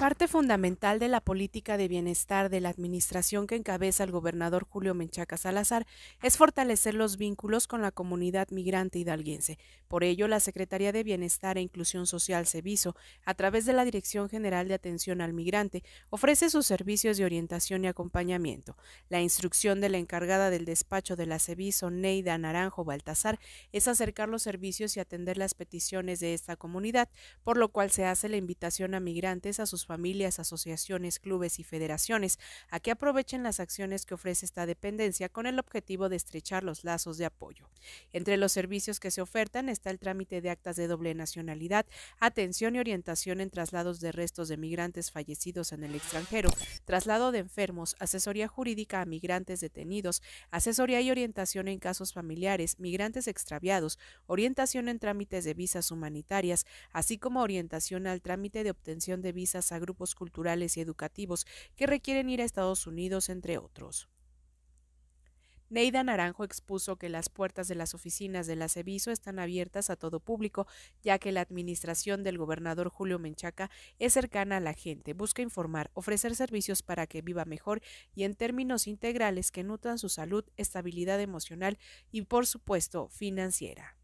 Parte fundamental de la política de bienestar de la administración que encabeza el gobernador Julio Menchaca Salazar es fortalecer los vínculos con la comunidad migrante hidalguense. Por ello, la Secretaría de Bienestar e Inclusión Social SEVISO, a través de la Dirección General de Atención al Migrante, ofrece sus servicios de orientación y acompañamiento. La instrucción de la encargada del despacho de la SEVISO, Neida Naranjo Baltasar, es acercar los servicios y atender las peticiones de esta comunidad, por lo cual se hace la invitación a migrantes a sus familias, asociaciones, clubes y federaciones a que aprovechen las acciones que ofrece esta dependencia con el objetivo de estrechar los lazos de apoyo. Entre los servicios que se ofertan está el trámite de actas de doble nacionalidad, atención y orientación en traslados de restos de migrantes fallecidos en el extranjero, traslado de enfermos, asesoría jurídica a migrantes detenidos, asesoría y orientación en casos familiares, migrantes extraviados, orientación en trámites de visas humanitarias, así como orientación al trámite de obtención de visas a grupos culturales y educativos que requieren ir a Estados Unidos, entre otros. Neida Naranjo expuso que las puertas de las oficinas de la Ceviso están abiertas a todo público, ya que la administración del gobernador Julio Menchaca es cercana a la gente, busca informar, ofrecer servicios para que viva mejor y en términos integrales que nutran su salud, estabilidad emocional y, por supuesto, financiera.